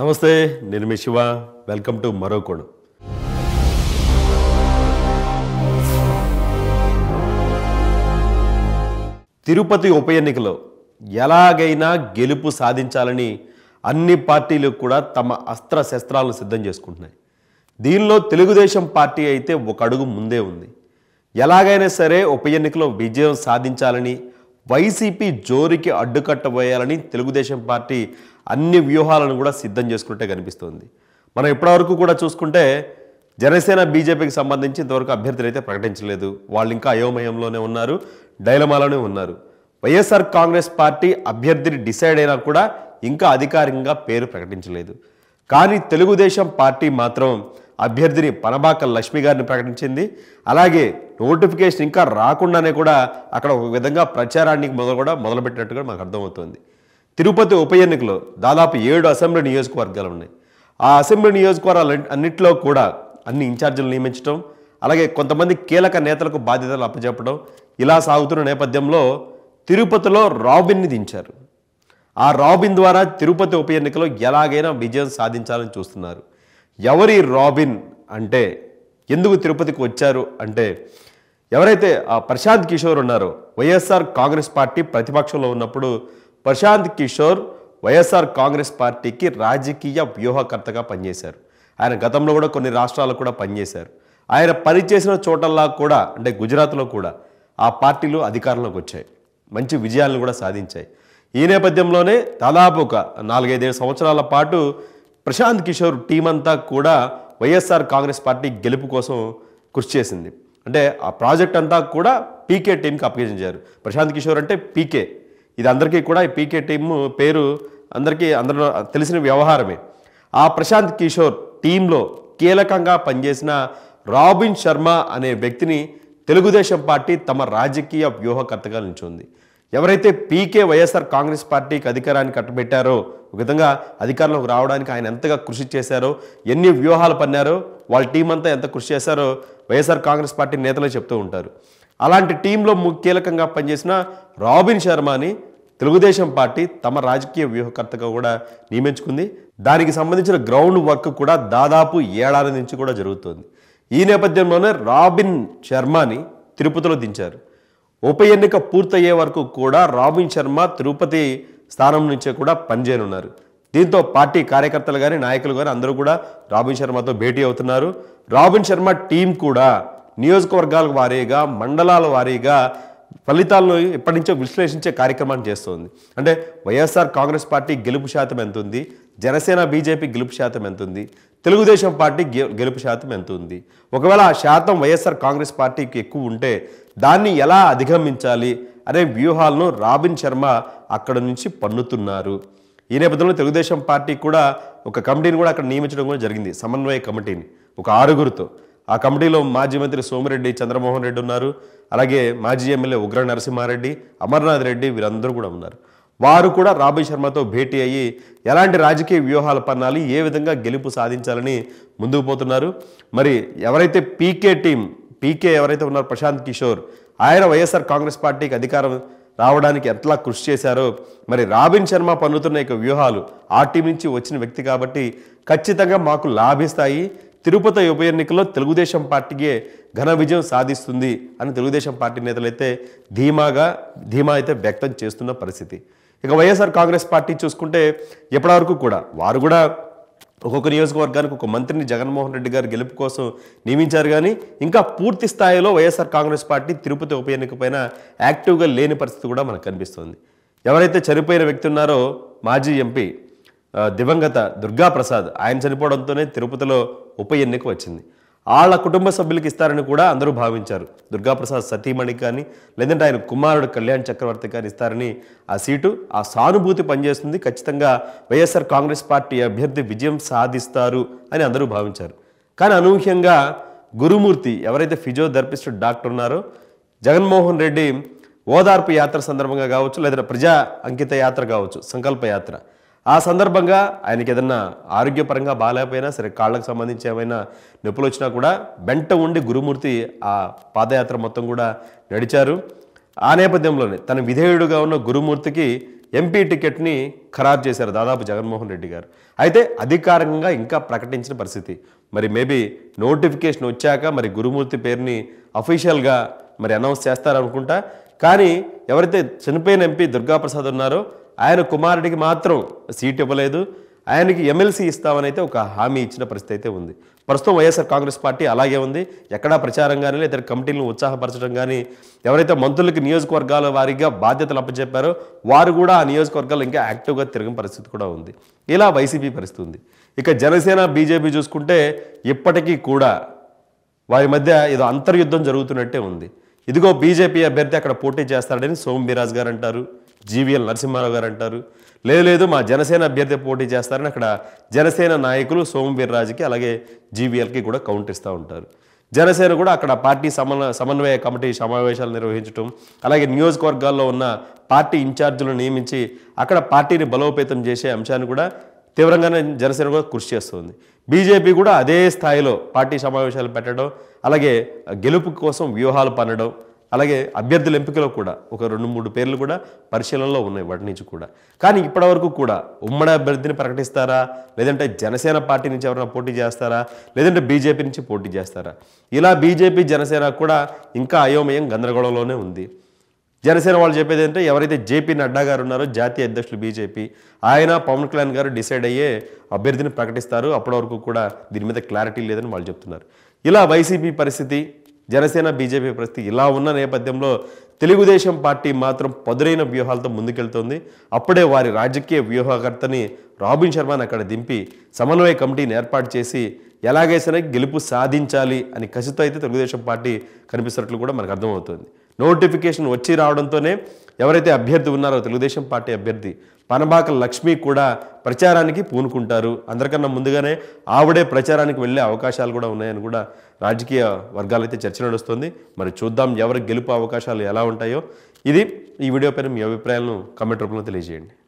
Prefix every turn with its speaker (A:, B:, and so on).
A: నమస్తే నేను మీ Shiva welcome to మరో కోణం తిరుపతి ఉప ఎన్నికలో ఎలాగైనా గెలుపు సాధించాలని అన్ని పార్టీలు కూడా తమ అస్త్ర శస్త్రాలను సిద్ధం చేసుకుంటున్నాయి దీనిలో తెలుగుదేశం పార్టీ అయితే ఒక అడుగు ముందే ఉంది ఎలాగైనా సరే ఉప ఎన్నికలో విజయం సాధించాలని వైసీపీ జోరికి అడ్డుకట్ట వేయాలని తెలుగుదేశం పార్టీ అన్ని వ్యూహాలను కూడా సిద్ధం చేసుకుంటే కనిపిస్తోంది మనం ఇప్పటివరకు కూడా చూసుకుంటే జనసేన బీజేపీకి సంబంధించి ఇంతవరకు అభ్యర్థులు అయితే ప్రకటించలేదు వాళ్ళు ఇంకా అయోమయంలోనే ఉన్నారు డైలమాలోనే ఉన్నారు వైఎస్ఆర్ కాంగ్రెస్ పార్టీ అభ్యర్థిని డిసైడ్ అయినా కూడా ఇంకా అధికారికంగా పేరు ప్రకటించలేదు కానీ తెలుగుదేశం పార్టీ మాత్రం అభ్యర్థిని పనబాక లక్ష్మి గారిని ప్రకటించింది అలాగే నోటిఫికేషన్ ఇంకా రాకుండానే కూడా అక్కడ ఒక విధంగా ప్రచారానికి మొదలు కూడా మొదలుపెట్టినట్టుగా మనకు అర్థమవుతుంది తిరుపతి ఉప ఎన్నికలో దాదాపు ఏడు అసెంబ్లీ నియోజకవర్గాలు ఉన్నాయి ఆ అసెంబ్లీ నియోజకవర్గాలు అన్నింటిలో కూడా అన్ని ఇన్ఛార్జీలు నియమించడం అలాగే కొంతమంది కీలక నేతలకు బాధ్యతలు అప్పచెప్పడం ఇలా సాగుతున్న నేపథ్యంలో తిరుపతిలో రాబిన్ని దించారు ఆ రాబిన్ ద్వారా తిరుపతి ఉప ఎన్నికలో ఎలాగైనా విజయం సాధించాలని చూస్తున్నారు ఎవరి రాబిన్ అంటే ఎందుకు తిరుపతికి వచ్చారు అంటే ఎవరైతే ఆ ప్రశాంత్ కిషోర్ ఉన్నారో వైఎస్ఆర్ కాంగ్రెస్ పార్టీ ప్రతిపక్షంలో ఉన్నప్పుడు ప్రశాంత్ కిషోర్ వైఎస్ఆర్ కాంగ్రెస్ పార్టీకి రాజకీయ వ్యూహకర్తగా పనిచేశారు ఆయన గతంలో కూడా కొన్ని రాష్ట్రాలు కూడా పనిచేశారు ఆయన పనిచేసిన చోటల్లా కూడా అంటే గుజరాత్లో కూడా ఆ పార్టీలు అధికారంలోకి వచ్చాయి మంచి విజయాలను కూడా సాధించాయి ఈ నేపథ్యంలోనే దాదాపు ఒక నాలుగైదేడు సంవత్సరాల పాటు ప్రశాంత్ కిషోర్ టీం అంతా కూడా వైఎస్ఆర్ కాంగ్రెస్ పార్టీ గెలుపు కోసం కృషి చేసింది అంటే ఆ ప్రాజెక్ట్ అంతా కూడా పీకే టీంకి అప్పగించారు ప్రశాంత్ కిషోర్ అంటే పీకే ఇది అందరికీ కూడా ఈ పీకే టీం పేరు అందరికీ అందరూ తెలిసిన వ్యవహారమే ఆ ప్రశాంత్ కిషోర్ టీంలో కీలకంగా పనిచేసిన రాబిన్ శర్మ అనే వ్యక్తిని తెలుగుదేశం పార్టీ తమ రాజకీయ వ్యూహకర్తగా నిల్చుంది ఎవరైతే పీకే వైఎస్ఆర్ కాంగ్రెస్ పార్టీకి అధికారాన్ని కట్టబెట్టారో ఒక విధంగా అధికారంలోకి రావడానికి ఆయన ఎంతగా కృషి చేశారో ఎన్ని వ్యూహాలు పన్నారో వాళ్ళ టీం అంతా ఎంత కృషి చేశారో వైఎస్ఆర్ కాంగ్రెస్ పార్టీ నేతలే చెప్తూ ఉంటారు అలాంటి టీంలో కీలకంగా పనిచేసిన రాబిన్ శర్మని తెలుగుదేశం పార్టీ తమ రాజకీయ వ్యూహకర్తగా కూడా నియమించుకుంది దానికి సంబంధించిన గ్రౌండ్ వర్క్ కూడా దాదాపు ఏడాది నుంచి కూడా జరుగుతుంది ఈ నేపథ్యంలోనే రాబిన్ శర్మని తిరుపతిలో దించారు ఉప ఎన్నిక పూర్తయ్యే వరకు కూడా రాబిన్ శర్మ తిరుపతి స్థానం నుంచే కూడా పనిచేయనున్నారు దీంతో పార్టీ కార్యకర్తలు కానీ నాయకులు కానీ అందరూ కూడా రాబిన్ శర్మతో భేటీ అవుతున్నారు రాబిన్ శర్మ టీం కూడా నియోజకవర్గాల వారీగా మండలాల వారీగా ఫలితాలను ఎప్పటి నుంచో విశ్లేషించే కార్యక్రమాన్ని చేస్తోంది అంటే వైఎస్ఆర్ కాంగ్రెస్ పార్టీ గెలుపు శాతం ఎంత ఉంది జనసేన బీజేపీ గెలుపు శాతం ఎంత ఉంది తెలుగుదేశం పార్టీ గెలుపు శాతం ఎంత ఉంది ఒకవేళ ఆ శాతం వైఎస్ఆర్ కాంగ్రెస్ పార్టీకి ఎక్కువ ఉంటే దాన్ని ఎలా అధిగమించాలి అనే వ్యూహాలను రాబిన్ శర్మ అక్కడ నుంచి పన్నుతున్నారు ఈ నేపథ్యంలో తెలుగుదేశం పార్టీ కూడా ఒక కమిటీని కూడా అక్కడ నియమించడం కూడా జరిగింది సమన్వయ కమిటీని ఒక ఆరుగురితో ఆ కమిటీలో మాజీ మంత్రి సోమిరెడ్డి చంద్రమోహన్ రెడ్డి ఉన్నారు అలాగే మాజీ ఎమ్మెల్యే ఉగ్ర నరసింహారెడ్డి అమర్నాథ్ రెడ్డి వీరందరూ కూడా ఉన్నారు వారు కూడా రాబీ శర్మతో భేటీ అయ్యి ఎలాంటి రాజకీయ వ్యూహాలు పన్నాలి ఏ విధంగా గెలుపు సాధించాలని ముందుకు పోతున్నారు మరి ఎవరైతే పీకే టీం పీకే ఎవరైతే ఉన్నారో ప్రశాంత్ కిషోర్ ఆయన వైఎస్ఆర్ కాంగ్రెస్ పార్టీకి అధికారం రావడానికి ఎట్లా కృషి చేశారో మరి రాబిన్ శర్మ పన్నుతున్న యొక్క వ్యూహాలు ఆ టీం నుంచి వచ్చిన వ్యక్తి కాబట్టి ఖచ్చితంగా మాకు లాభిస్తాయి తిరుపతి ఉప ఎన్నికల్లో తెలుగుదేశం పార్టీకి ఘన విజయం సాధిస్తుంది అని తెలుగుదేశం పార్టీ నేతలైతే ధీమాగా ధీమా అయితే వ్యక్తం చేస్తున్న పరిస్థితి ఇక వైఎస్ఆర్ కాంగ్రెస్ పార్టీ చూసుకుంటే ఎప్పటివరకు కూడా వారు కూడా ఒక్కొక్క నియోజకవర్గానికి ఒక మంత్రిని జగన్మోహన్ రెడ్డి గారు గెలుపు కోసం నియమించారు కానీ ఇంకా పూర్తి స్థాయిలో వైఎస్ఆర్ కాంగ్రెస్ పార్టీ తిరుపతి ఉప పైన యాక్టివ్గా లేని పరిస్థితి కూడా మనకు కనిపిస్తుంది ఎవరైతే చనిపోయిన వ్యక్తి ఉన్నారో మాజీ ఎంపీ దివంగత దుర్గాప్రసాద్ ఆయన చనిపోవడంతోనే తిరుపతిలో ఉప ఎన్నిక వచ్చింది వాళ్ళ కుటుంబ సభ్యులకి ఇస్తారని కూడా అందరూ భావించారు దుర్గాప్రసాద్ సతీమణి కానీ లేదంటే ఆయన కుమారుడు కళ్యాణ్ చక్రవర్తి కానీ ఇస్తారని ఆ సీటు ఆ సానుభూతి పనిచేస్తుంది ఖచ్చితంగా వైఎస్ఆర్ కాంగ్రెస్ పార్టీ అభ్యర్థి విజయం సాధిస్తారు అని అందరూ భావించారు కానీ అనూహ్యంగా గురుమూర్తి ఎవరైతే ఫిజియోథెరపిస్ట్ డాక్టర్ ఉన్నారో జగన్మోహన్ రెడ్డి ఓదార్పు యాత్ర సందర్భంగా కావచ్చు లేదా ప్రజా అంకిత యాత్ర కావచ్చు సంకల్ప యాత్ర ఆ సందర్భంగా ఆయనకి ఏదన్నా ఆరోగ్యపరంగా బాగాలేకపోయినా సరే కాళ్ళకు సంబంధించి ఏమైనా నొప్పులు వచ్చినా కూడా బెంట ఉండి గురుమూర్తి ఆ పాదయాత్ర మొత్తం కూడా నడిచారు ఆ నేపథ్యంలోనే తన విధేయుడుగా ఉన్న గురుమూర్తికి ఎంపీ టికెట్ని ఖరారు చేశారు దాదాపు జగన్మోహన్ రెడ్డి గారు అయితే అధికారికంగా ఇంకా ప్రకటించిన పరిస్థితి మరి మేబీ నోటిఫికేషన్ వచ్చాక మరి గురుమూర్తి పేరుని అఫీషియల్గా మరి అనౌన్స్ చేస్తారనుకుంటా కానీ ఎవరైతే చనిపోయిన ఎంపీ దుర్గాప్రసాద్ ఉన్నారో ఆయన కుమారుడికి మాత్రం సీట్ ఇవ్వలేదు ఆయనకి ఎమ్మెల్సీ ఇస్తామని అయితే ఒక హామీ ఇచ్చిన పరిస్థితి అయితే ఉంది ప్రస్తుతం వైఎస్ఆర్ కాంగ్రెస్ పార్టీ అలాగే ఉంది ఎక్కడా ప్రచారం కానీ లేదా కమిటీలను ఉత్సాహపరచడం కానీ ఎవరైతే మంత్రులకి నియోజకవర్గాల వారిగా బాధ్యతలు అప్పచెప్పారో వారు కూడా ఆ నియోజకవర్గాలు ఇంకా యాక్టివ్గా తిరగని పరిస్థితి కూడా ఉంది ఇలా వైసీపీ పరిస్థితి ఉంది ఇక జనసేన బీజేపీ చూసుకుంటే ఇప్పటికీ కూడా వారి మధ్య ఏదో అంతర్యుద్ధం జరుగుతున్నట్టే ఉంది ఇదిగో బీజేపీ అభ్యర్థి అక్కడ పోటీ చేస్తాడని సోమ్ బిరాజ్ గారు అంటారు జీవీఎల్ నరసింహారావు గారు అంటారు లేదు లేదు మా జనసేన అభ్యర్థి పోటీ చేస్తారని అక్కడ జనసేన నాయకులు సోమవీర్రాజుకి అలాగే జీవీఎల్కి కూడా కౌంట్ ఇస్తూ ఉంటారు జనసేన కూడా అక్కడ పార్టీ సమన్ సమన్వయ కమిటీ సమావేశాలు నిర్వహించడం అలాగే నియోజకవర్గాల్లో ఉన్న పార్టీ ఇన్ఛార్జీలను నియమించి అక్కడ పార్టీని బలోపేతం చేసే అంశాన్ని కూడా తీవ్రంగానే జనసేన కూడా కృషి చేస్తుంది బీజేపీ కూడా అదే స్థాయిలో పార్టీ సమావేశాలు పెట్టడం అలాగే గెలుపు కోసం వ్యూహాలు పన్నడం అలాగే అభ్యర్థుల ఎంపికలో కూడా ఒక రెండు మూడు పేర్లు కూడా పరిశీలనలో ఉన్నాయి వాటి నుంచి కూడా కానీ ఇప్పటివరకు కూడా ఉమ్మడి అభ్యర్థిని ప్రకటిస్తారా లేదంటే జనసేన పార్టీ నుంచి ఎవరైనా పోటీ చేస్తారా లేదంటే బీజేపీ నుంచి పోటీ చేస్తారా ఇలా బీజేపీ జనసేన కూడా ఇంకా అయోమయం గందరగోళంలోనే ఉంది జనసేన వాళ్ళు చెప్పేది ఏంటంటే ఎవరైతే జేపీ నడ్డా గారు ఉన్నారో జాతీయ అధ్యక్షులు బీజేపీ ఆయన పవన్ కళ్యాణ్ గారు డిసైడ్ అయ్యే అభ్యర్థిని ప్రకటిస్తారు అప్పటి వరకు కూడా దీని మీద క్లారిటీ లేదని వాళ్ళు చెప్తున్నారు ఇలా వైసీపీ పరిస్థితి జనసేన బీజేపీ పరిస్థితి ఇలా ఉన్న నేపథ్యంలో తెలుగుదేశం పార్టీ మాత్రం పదురైన వ్యూహాలతో ముందుకెళ్తోంది అప్పుడే వారి రాజకీయ వ్యూహకర్తని రాబిన్ శర్మను అక్కడ దింపి సమన్వయ కమిటీని ఏర్పాటు చేసి ఎలాగైనా గెలుపు సాధించాలి అని ఖచ్చితం అయితే తెలుగుదేశం పార్టీ కనిపిస్తున్నట్లు కూడా మనకు అర్థమవుతుంది నోటిఫికేషన్ వచ్చి రావడంతోనే ఎవరైతే అభ్యర్థి ఉన్నారో తెలుగుదేశం పార్టీ అభ్యర్థి పనబాక లక్ష్మి కూడా ప్రచారానికి పూనుకుంటారు అందరికన్నా ముందుగానే ఆవిడే ప్రచారానికి వెళ్ళే అవకాశాలు కూడా ఉన్నాయని కూడా రాజకీయ వర్గాలైతే చర్చ నడుస్తుంది మరి చూద్దాం ఎవరికి గెలుపు అవకాశాలు ఎలా ఉంటాయో ఇది ఈ వీడియో పైన మీ అభిప్రాయాలను కమెంట్ రూపంలో తెలియజేయండి